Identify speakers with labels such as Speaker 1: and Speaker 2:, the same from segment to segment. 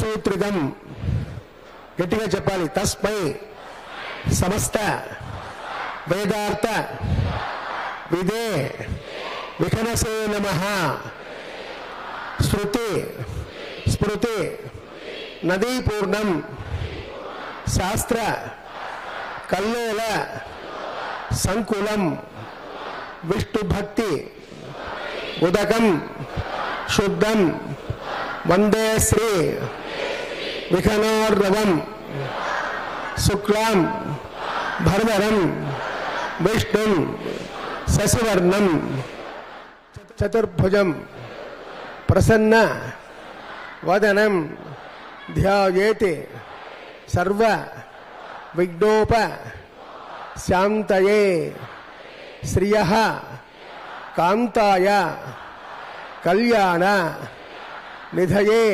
Speaker 1: సూత్రితం గట్టిగా చెప్పాలి తస్మై సమస్త వేదార్థ విదే వికనసే నమ శృతి స్మృతి నదీపూర్ణం శాస్త్ర కల్లోల సంకులం విష్ణుభక్తి ఉదకం శుద్ధం वंदे श्री विघ्नोरवम शुक्लाम भरवरम विष्णु शशिवर्णम चतुर्भुज प्रसन्न वदनम ध्यायेति सर्व विघ्नोप शांतये श्रियः कांताय कल्याण ನಿಧಯೇ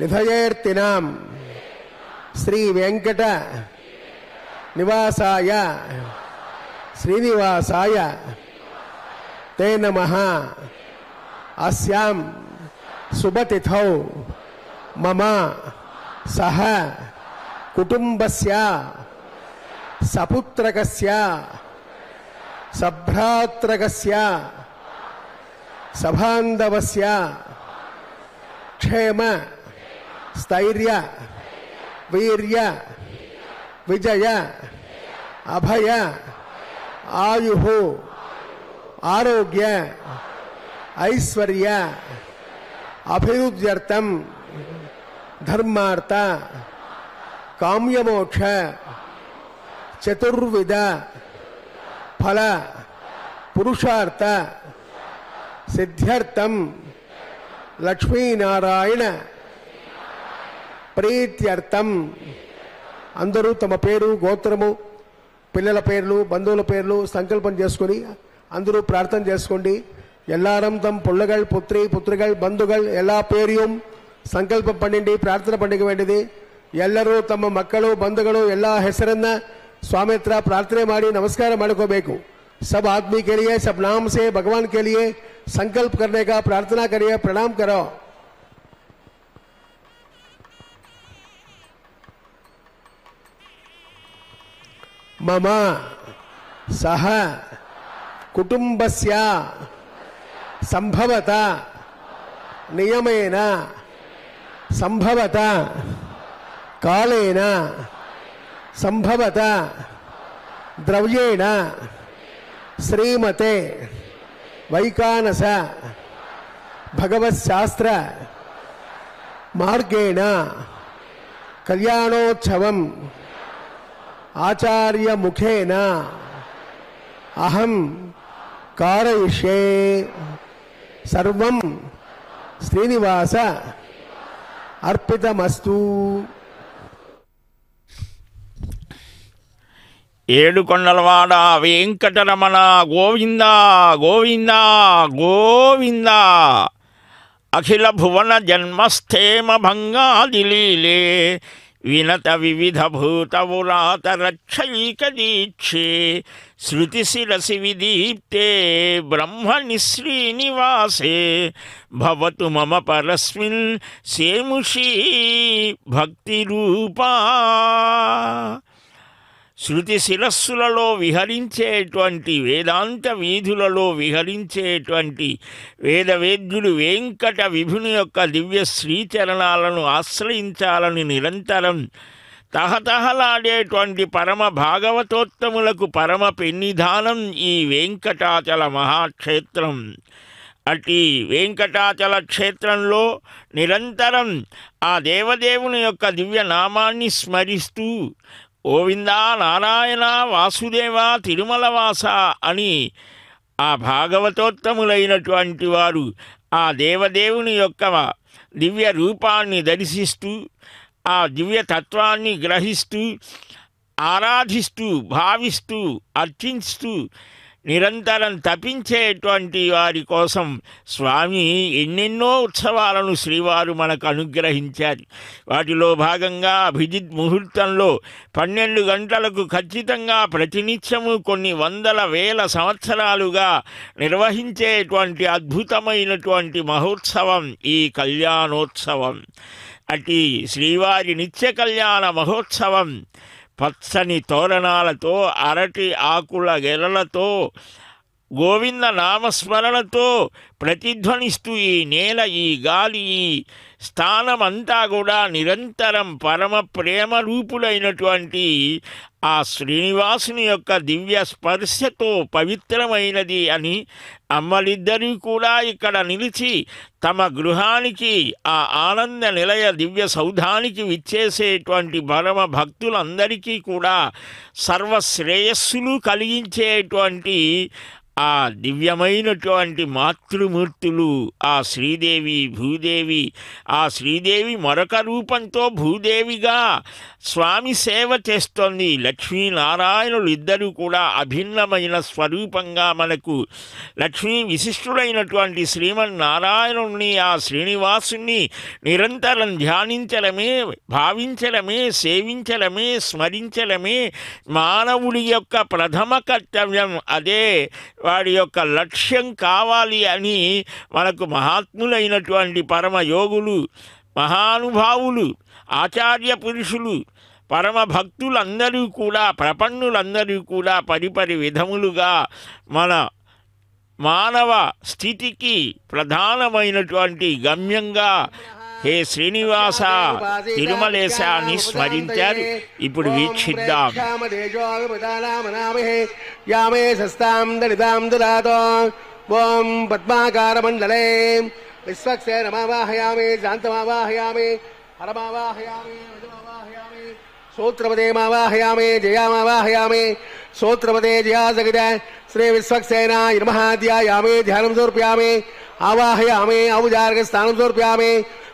Speaker 1: ನಿಧಯೇರ್ತಿನಾಂ ಶ್ರೀ निवासाय ನಿವಾಸಾಯ ಶ್ರೀನಿವಾಸಾಯ ते नमः अस्यां सुबतिथौ मम सह कुटुम्बस्य सपुत्रकस्य सभ्रात्रकस्य सभान्धवस्य क्षेम स्थर्य वीर विजय अभय आयु आरोग्य ऐश्वर्य अभिवृद्ध्यर्थम धर्मार्थ काम्यमोक्ष चतुर्विध फल पुरुषार्थ सिद्ध्यर्थम లక్ష్మీనారాయణ ప్రీత్యర్థం అందరూ తమ పేరు గోత్రము పిల్లల పేర్లు బంధువుల పేర్లు సంకల్పం చేసుకుని అందరూ ప్రార్థన చేసుకోండి ఎల్లారం తమ్ పుల్లగల్ పుత్రి పుత్రిగల్ బంధుగల్ ఎలా పేరియం సంకల్పం పండిండి ప్రార్థన పండుగ ವೇಂಡಿದೆ ಎಲ್ಲರೂ ತಮ್ಮ ಮಕ್ಕಳು ಬಂಧುಗಳು ಎಲ್ಲ హెసరన్న స్వామిత్ర ప్రార్థన ಪ್ರಾರ್ಥನೆ ಮಾಡಿ ನಮಸ್ಕಾರ సబ్ ಸಬ್ సబ్ నామసే భగవాన్ కెలియే ಸೇ ಭಗವಾನ್ ಕೇಳಿಯೇ संकल्प करने का प्रार्थना करिए प्रणाम करो मम सह कुटुंबस्य संभवत नियमेन संभवत कालेन संभवत द्रव्येण श्रीमते వైకానస భగవశాస్త్ర మార్గేణ కళ్యాణోత్సవం ఆచార్యముఖేన అహం కారయిష్యే సర్వం శ్రీనివాస అర్పితమస్తూ
Speaker 2: ఏడుకొండలవాడ వెంకటరమణ గోవింద గోవింద గోవింద అఖిల భువన జన్మస్థేమ భంగాదిలీలే వినత వివిధ భూతవురాత రక్షైక దీక్షే శృతి శిరసి విదీప్తే బ్రహ్మని శ్రీనివాసే భవతు మమ పరస్మిన్ సేముషీ భక్తి రూపా శృతి శిరస్సులలో విహరించేటువంటి వేదాంత వీధులలో విహరించేటువంటి వేదవేద్యుడు వెంకట విభుని యొక్క దివ్య శ్రీచరణాలను ఆశ్రయించాలని నిరంతరం తహతహలాడేటువంటి పరమ భాగవతోత్తములకు పరమ పెన్నిధానం ఈ వెంకటాచల మహాక్షేత్రం అటు వెంకటాచల క్షేత్రంలో నిరంతరం ఆ దేవదేవుని యొక్క దివ్యనామాన్ని స్మరిస్తూ గోవింద నారాయణ వాసుదేవ తిరుమల వాస అని ఆ భాగవతోత్తములైనటువంటి వారు ఆ దేవదేవుని యొక్క దివ్య రూపాన్ని దర్శిస్తూ ఆ దివ్య తత్వాన్ని గ్రహిస్తూ ఆరాధిస్తూ భావిస్తూ అర్చిస్తూ నిరంతరం తపించేటువంటి వారి కోసం స్వామి ఎన్నెన్నో ఉత్సవాలను శ్రీవారు మనకు అనుగ్రహించారు వాటిలో భాగంగా అభిజిత్ ముహూర్తంలో పన్నెండు గంటలకు ఖచ్చితంగా ప్రతినిత్యము కొన్ని వందల వేల సంవత్సరాలుగా నిర్వహించేటువంటి అద్భుతమైనటువంటి మహోత్సవం ఈ కళ్యాణోత్సవం అటు శ్రీవారి నిత్య కళ్యాణ మహోత్సవం పచ్చని తోరణాలతో అరటి ఆకుల గెలలతో గోవింద నామస్మరణతో ప్రతిధ్వనిస్తూ ఈ నేల ఈ గాలి ఈ స్థానమంతా కూడా నిరంతరం పరమ ప్రేమ రూపులైనటువంటి ఆ శ్రీనివాసుని యొక్క దివ్య స్పర్శతో పవిత్రమైనది అని అమ్మలిద్దరూ కూడా ఇక్కడ నిలిచి తమ గృహానికి ఆ ఆనంద నిలయ దివ్య సౌధానికి విచ్చేసేటువంటి పరమ భక్తులందరికీ కూడా సర్వశ్రేయస్సులు కలిగించేటువంటి ఆ దివ్యమైనటువంటి మాతృమూర్తులు ఆ శ్రీదేవి భూదేవి ఆ శ్రీదేవి మరొక రూపంతో భూదేవిగా స్వామి సేవ చేస్తోంది లక్ష్మీనారాయణులు ఇద్దరూ కూడా అభిన్నమైన స్వరూపంగా మనకు లక్ష్మీ విశిష్టుడైనటువంటి శ్రీమన్నారాయణుణ్ణి ఆ శ్రీనివాసుని నిరంతరం ధ్యానించడమే భావించడమే సేవించడమే స్మరించడమే మానవుడి యొక్క ప్రథమ కర్తవ్యం అదే వాడి యొక్క లక్ష్యం కావాలి అని మనకు మహాత్ములైనటువంటి పరమ యోగులు మహానుభావులు ఆచార్య పురుషులు పరమ భక్తులందరూ కూడా ప్రపన్నులందరూ కూడా పరిపరి విధములుగా మన మానవ స్థితికి ప్రధానమైనటువంటి గమ్యంగా हे श्रीनिवास तिमलेश इपड़ वीक्षिदा
Speaker 1: ओं पद्माकार मंडले विश्वक्ष नमावाहयामे शांतमावाहयामे हरमावाहयामे वजमावाहयामे सूत्रपदे मावाहयामे जयामावाहयामे सूत्रपदे जया जगद श्री विश्वक्षेना इर्महाद्यायामे ध्यानम समर्पयामे आवाहयामे औजारक स्थानम समर्पयामे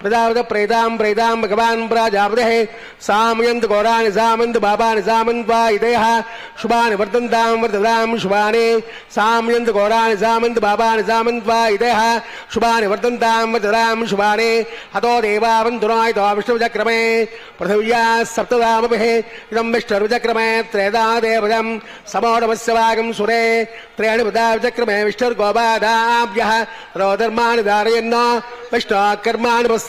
Speaker 1: प्रदावद प्रेताम प्रेताम भगवान प्रजावृहे सामयंत घोरा निजामंत बाबा निजामंत वा इदेह शुभान वर्तन्ताम वर्तताम शुभाने सामयंत घोरा निजामंत बाबा निजामंत वा इदेह शुभान वर्तन्ताम वर्तताम शुभाने हतो देवावन्तुनाय तो विष्णुचक्रमे पृथिव्या सप्तदामभिः इदं विष्णुर्विचक्रमे त्रेदा देवजं समोरमस्य वागं सुरे त्रेणि पदाविचक्रमे विष्णुर्गोबादाभ्यः रोधर्माणि धारयन्न विष्णोः कर्माणि वस्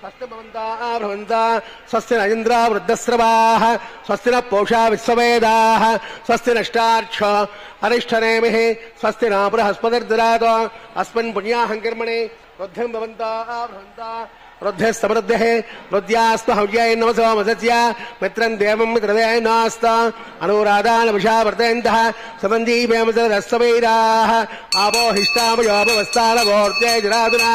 Speaker 1: स्वस्ति भवन्ता वृद्धस्रवा स्वस्ति न पोषा वृद्धस्रवाः स्वस्ति नष्टाक्ष अरिष्ठ विश्ववेदाः स्वस्ति नष्टार्क्ष अरिष्ठनेमिः स्वस्ति न बृहस्पतिर्दरात् अस्मिन् पुण्याहङ्कर्मणे वृद्धिं भवन्ता भ्रवन्ता वृद्धे समृद्धः वृद्ध्यास्महव्याय नमसो मसत्या मित्रं देवं मित्रदेय नास्त अनुराधानभिषा वर्धयन्तः सुगन्धीपेमसरस्तवैराः आपोहिष्टामयोपवस्तारवोर्ते जराधुना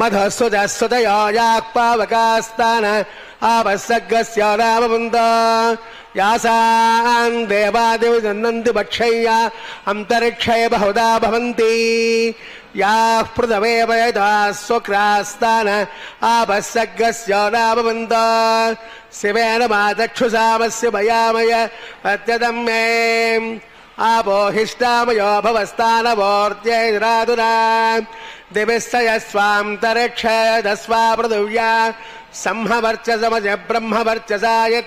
Speaker 1: मधस्वजस्वजयो याक्पावकास्तान आपस्सग्गस्य रामवृन्द यासान् देवादेव नन्दन्ति भक्षय्या अन्तरिक्षे बहुधा भवन्ति याः प्रथमेव यथा स्वक्रास्तान आपस्सग्गस्य रामवृन्द शिवेन मातक्षुसामस्य भयामय अत्यदम् मे आपोहिष्टामयो भवस्तानवोर्त्यै राधुरा पृथिव्या स ब्रह्मवर्चसा सम्हवर्चस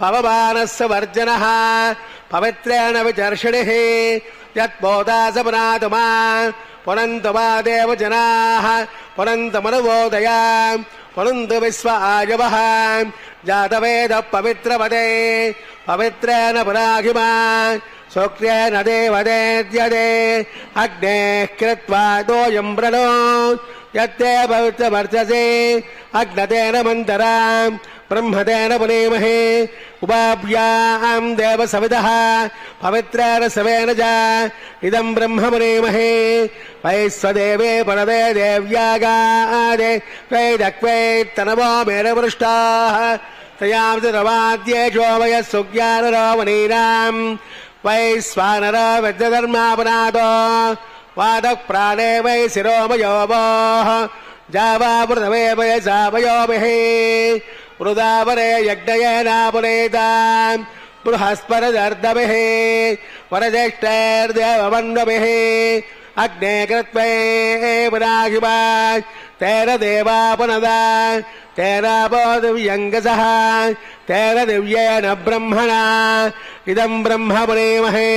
Speaker 1: पवमानस्य वर्जनः पवित्रेण विजर्षिणिः यत् स पुनातुमा पुनन्तु मादेव जनाः पुनन्तुमनुबोदया पुनन्तु विश्व आयवः जातवेद पवित्रपदे पवित्रेण पुराहिमा सौक्ते न देवदेद्यदे अग्नेः दोयम् प्रणो यत्ते पवित्र वर्तते अग्नदेन मन्तरा ब्रह्मदेन पुरेमहे उपाभ्या देव सविदः पवित्रेण सवेन च इदम् ब्रह्म पुरेमहे वैस्वदेवे परदे देव्यागादे गा आदे वै दक्वैत्तनवामेन पृष्टाः तयामाद्येषोमयः स्वज्ञानरोमणीनाम् वैश्वानर वैद्यधर्मापनादो वादप्राणे वै शिरोमयो वोः जावावृतवे वयसावयोभिः वृदावरे यज्ञयेनापुरेता बृहस्परदर्दभिः वरज्येष्ठैर्देवमन्वभिः अग्ने कृत्वे पुनाहिवा तैरदेवा पुनदा तैरापो दिव्यङ्गसः तेन दिव्येन ब्रह्मणा इदम् ब्रह्म प्रेमहे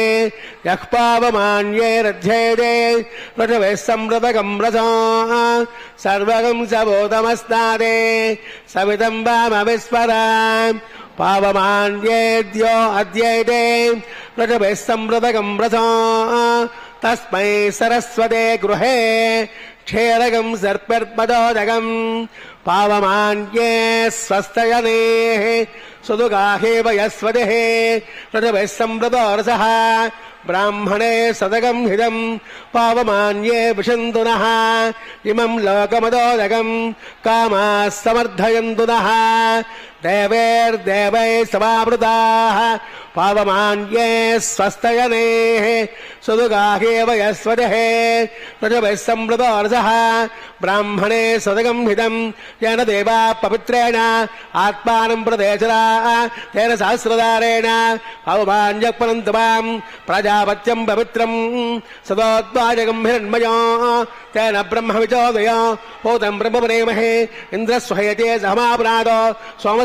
Speaker 1: यः पावमान्यैरध्येते सर्वगम् स सर्वगं सभोदमस्तादे समिदम्बामविस्मर पावमान्येद्यो अध्येते रजपैः संवृतकम् रस तस्मै सरस्वते गृहे क्षेदगम् सर्पर्पदोदगम् पावमान्ये स्वस्तयनेः सुदुगाहे वयस्वदेः तज वयः ब्राह्मणे सदगम् हिदम् पावमान्ये विशन्तु नः इमम् लोकमदोदगम् कामाः समर्थयन्तु नः देवैर्देवै समावृताः पावमान्ये स्वस्तयनेः सुदुगाहेव यस्वजहे रजवः संवृतोरसः ब्राह्मणे स्वदगम् हितम् येन देवा पवित्रेण आत्मानम् प्रदेशरा तेन सहस्रदारेण पवमान्यक्पनन्तमाम् प्रजापत्यम् पवित्रम् सदोद्वाजगम् तेन ब्रह्मविचोदयो होतम् ब्रह्मप्रेमहे इन्द्रस्वहयते सहमापराधो सोम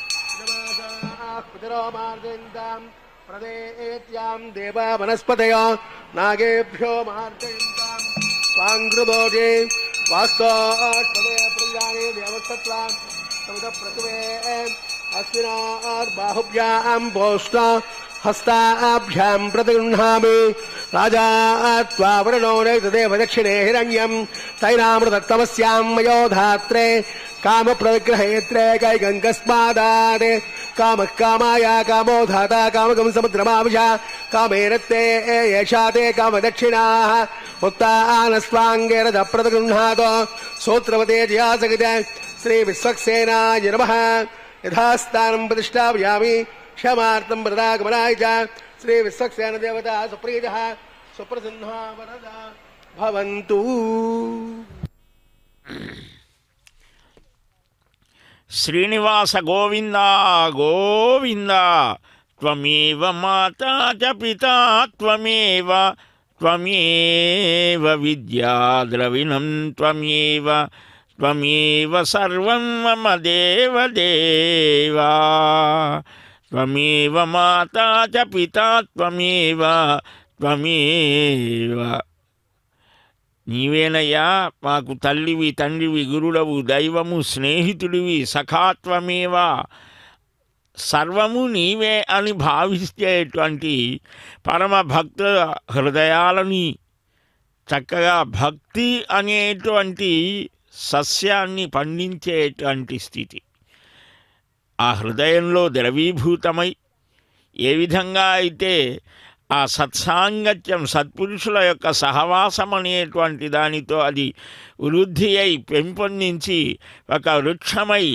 Speaker 1: कुदिरो मार्जयन्ताम् देवा वनस्पतयो नागेभ्यो मार्जयन्ताम् स्वाङ्कृदोजे वास्तोष्पदे प्रियाणि देवसत्त्वाम् समुदप्रतिवे अस्मिनार्बाहुभ्याम् हस्ताभ्याम् प्रतिगृह्णामि राजा त्वा वरणो दक्षिणे हिरण्यम् तैनामृतत्तमस्याम् मयोधात्रे कामप्रग्रहेत्रे कैकङ्कस्मादात् काम कामाया कामो धाता कामकं समुद्रमाविशा कामेन ते एषा ते कामदक्षिणाः उत्तानस्त्वाङ्गेरदप्रदगृह्णातो सोत्रवते जयासगित श्रीविश्वक्सेनाय नमः यथास्थानं प्रतिष्ठापयामि क्षमार्थं प्रदागमनाय च श्रीविश्वक्सेनदेवता सुप्रीतः सुप्रसिन्हा वरदा भवन्तु
Speaker 2: श्रीनिवास गोविन्दा त्वमेव माता च पिता त्वमेव त्वमेव विद्याद्रविणं त्वमेव त्वमेव सर्वं मम देवदेव त्वमेव माता च पिता त्वमेव त्वमेव నీవేనయ్యా మాకు తల్లివి తండ్రివి గురుడవు దైవము స్నేహితుడివి సఖాత్వమేవా సర్వము నీవే అని భావించేటువంటి భక్త హృదయాలని చక్కగా భక్తి అనేటువంటి సస్యాన్ని పండించేటువంటి స్థితి ఆ హృదయంలో ద్రవీభూతమై ఏ విధంగా అయితే ఆ సత్సాంగత్యం సత్పురుషుల యొక్క సహవాసం అనేటువంటి దానితో అది వృద్ధి అయి పెంపొందించి ఒక వృక్షమై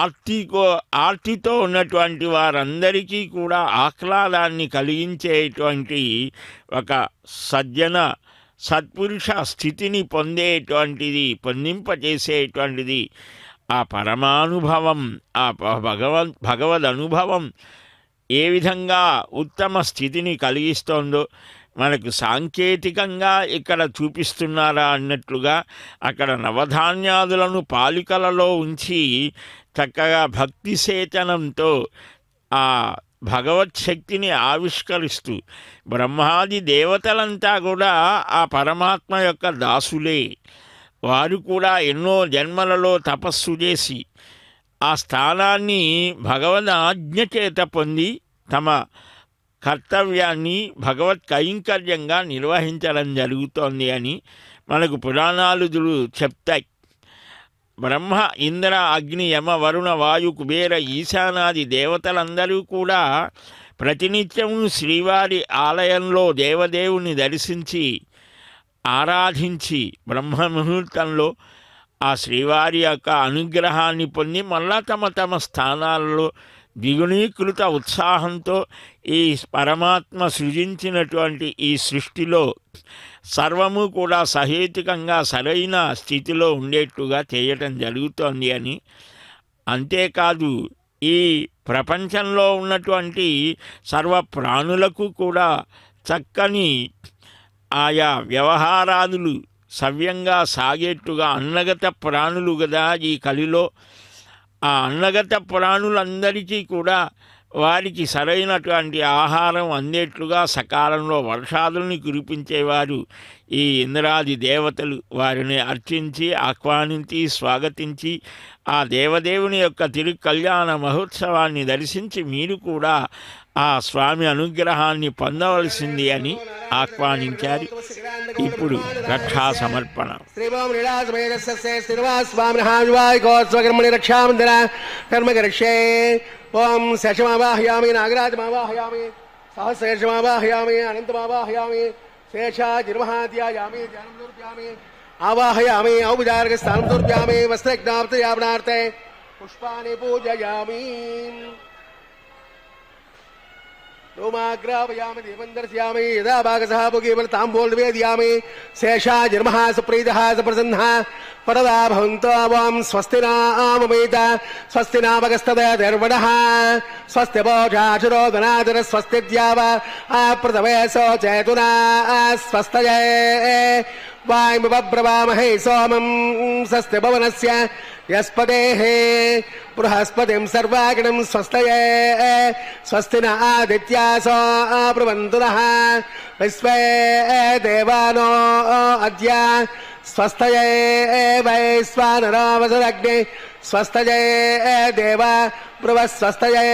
Speaker 2: ఆర్తికో ఆర్తితో ఉన్నటువంటి వారందరికీ కూడా ఆహ్లాదాన్ని కలిగించేటువంటి ఒక సజ్జన సత్పురుష స్థితిని పొందేటువంటిది పొందింపజేసేటువంటిది ఆ పరమానుభవం ఆ భగవద్ భగవద్ అనుభవం ఏ విధంగా ఉత్తమ స్థితిని కలిగిస్తోందో మనకు సాంకేతికంగా ఇక్కడ చూపిస్తున్నారా అన్నట్లుగా అక్కడ నవధాన్యాదులను పాలికలలో ఉంచి చక్కగా భక్తి సేతనంతో ఆ భగవత్ శక్తిని ఆవిష్కరిస్తూ బ్రహ్మాది దేవతలంతా కూడా ఆ పరమాత్మ యొక్క దాసులే వారు కూడా ఎన్నో జన్మలలో తపస్సు చేసి ఆ స్థానాన్ని భగవద్ ఆజ్ఞ చేత పొంది తమ కర్తవ్యాన్ని భగవత్ కైంకర్యంగా నిర్వహించడం జరుగుతోంది అని మనకు పురాణాలుదులు చెప్తాయి బ్రహ్మ ఇంద్ర అగ్ని యమ వరుణ వాయు కుబేర ఈశానాది దేవతలందరూ కూడా ప్రతినిత్యము శ్రీవారి ఆలయంలో దేవదేవుని దర్శించి ఆరాధించి బ్రహ్మ ముహూర్తంలో ఆ శ్రీవారి యొక్క అనుగ్రహాన్ని పొంది మళ్ళా తమ తమ స్థానాల్లో ద్విగుణీకృత ఉత్సాహంతో ఈ పరమాత్మ సృజించినటువంటి ఈ సృష్టిలో సర్వము కూడా సహేతుకంగా సరైన స్థితిలో ఉండేట్టుగా చేయటం జరుగుతోంది అని అంతేకాదు ఈ ప్రపంచంలో ఉన్నటువంటి సర్వ ప్రాణులకు కూడా చక్కని ఆయా వ్యవహారాదులు సవ్యంగా సాగేట్టుగా అన్నగత ప్రాణులు కదా ఈ కలిలో ఆ అన్నగత ప్రాణులందరికీ కూడా వారికి సరైనటువంటి ఆహారం అందేట్లుగా సకాలంలో వర్షాదుల్ని కురిపించేవారు ఈ ఇంద్రాది దేవతలు వారిని అర్చించి ఆహ్వానించి స్వాగతించి ఆ దేవదేవుని యొక్క తిరు కళ్యాణ మహోత్సవాన్ని దర్శించి మీరు కూడా ఆ స్వామి అనుగ్రహాన్ని పొందవలసింది అని ఆహ్వానించారు ఇప్పుడు రక్షా సమర్పణ
Speaker 1: కర్మకరిష్యే ఓం శశమావాహయామి నాగరాజమావాహయామి సహస్రశమావాహయామి అనంతమావాహయామి శేషాజిర్మహాద్యాయామి ధ్యానం దూర్యామి ఆవాహయామి ఔపచారిక స్థానం దూర్యామి వస్త్రజ్ఞాప్తయాపనార్థే పుష్పాని పూజయామి धूमाग्रापयामि दीपन्दर्शयामि यदा भागसः पुगीमल ताम्बूल निवेदयामि शेषा जन्मः सुप्रीतः सप्रसन्नः परदा भवन्तो वां स्वस्ति नाममेत स्वस्ति नामगस्तदैर्वणः स्वस्ति बोधाचरो धनाचर स्वस्तिद्याव आप्रथमे सो चेतुना स्वस्तये वायुमिवब्रवामहे सोमं स्वस्ति भवनस्य యస్పదే బృహస్పతిం సర్వాగణం స్వస్తయే స్వస్తి న ఆదిత్యాసో బ్రువంతున విశ్వే దేవానో అద్య స్వస్తయే వైశ్వానరావసరగ్ని స్వస్తయే దేవ బృవ స్వస్తయే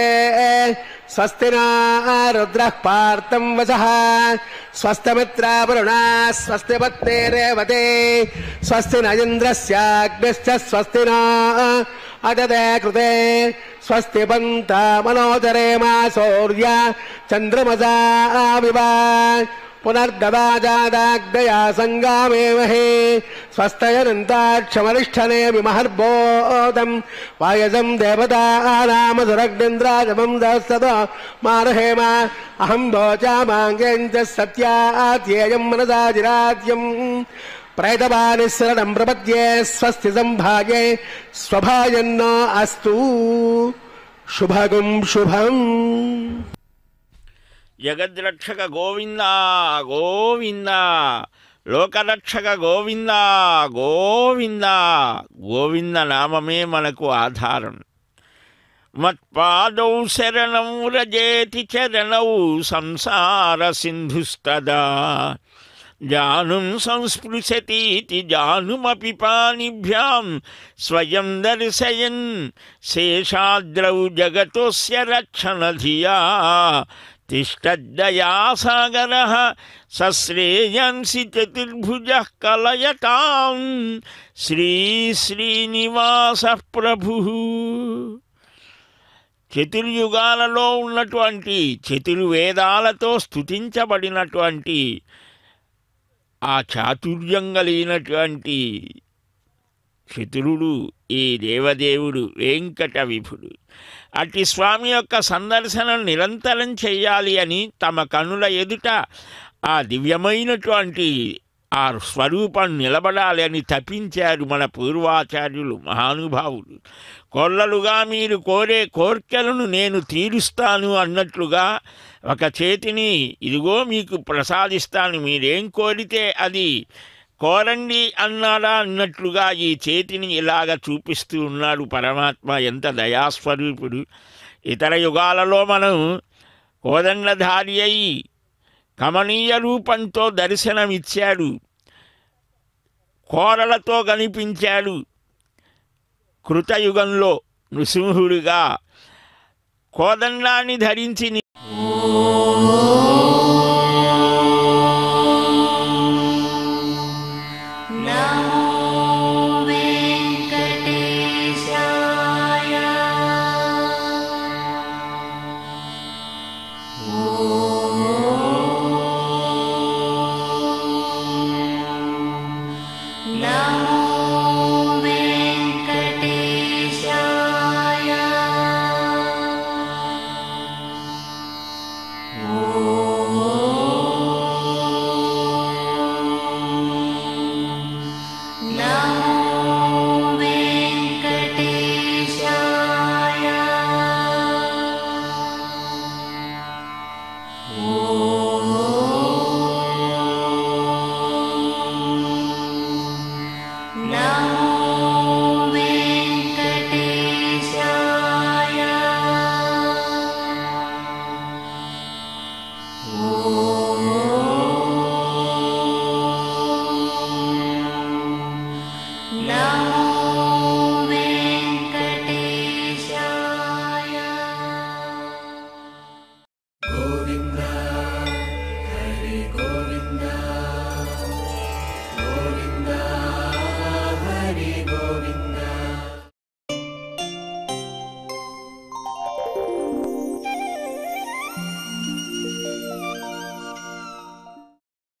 Speaker 1: स्वस्तिना आरुद्रः पार्थम् वचः स्वस्थमित्रा वरुणा स्वस्ति पत्ते रेव स्वस्ति न इन्द्रस्याग्न्यश्च स्वस्तिना अददे कृते स्वस्ति पन्ता मनोदरेमा शौर्य चन्द्रमजा आविवा पुनर्दवाजादाग्दया महे स्वस्तयनन्ताक्षमरिष्ठने विमहर्बोधम् वायजम् देवतानामसुरग्निन्द्राजमम् दस्ततो मारहेम अहम् भोचामाङ्गेम् च सत्यात्येयम् मनसाजिराद्यम् प्रेतपानिःसरणम् प्रपद्ये स्वस्ति सम्भागे स्वभाजन्नो अस्तु शुभगुम् शुभम्
Speaker 2: జగద్రక్షక గోవిందా గోవిందా లోకరక్షక గోవిందా గోవిందా గోవింద నామమే మనకు ఆధారం మత్పాదౌ శరణం రజేతి చరణౌ సంసార సింధుస్తదా జాను సంస్పృశతీతి జానుమపి పాణిభ్యాం స్వయం దర్శయన్ శేషాద్రౌ జగతో రక్షణ ధియా తిష్టద్దయాసాగర సశ్రేయంసి చతుర్భుజ కలయతాం శ్రీ శ్రీనివాస ప్రభు చతుర్యుగాలలో ఉన్నటువంటి చతుర్వేదాలతో స్థుతించబడినటువంటి ఆ చాతుర్యం కలిగినటువంటి చతురుడు ఈ దేవదేవుడు వెంకట విభుడు అట్టి స్వామి యొక్క సందర్శనం నిరంతరం చేయాలి అని తమ కనుల ఎదుట ఆ దివ్యమైనటువంటి ఆ స్వరూపం నిలబడాలి అని తప్పించారు మన పూర్వాచార్యులు మహానుభావులు కొల్లలుగా మీరు కోరే కోర్కెలను నేను తీరుస్తాను అన్నట్లుగా ఒక చేతిని ఇదిగో మీకు ప్రసాదిస్తాను మీరేం కోరితే అది కోరండి అన్నాడా అన్నట్లుగా ఈ చేతిని ఇలాగ చూపిస్తూ ఉన్నాడు పరమాత్మ ఎంత దయాస్వరూపుడు ఇతర యుగాలలో మనం కోదండధారి అయి కమనీయ రూపంతో దర్శనమిచ్చాడు కోరలతో కనిపించాడు కృతయుగంలో నృసింహుడిగా కోదండాన్ని ధరించి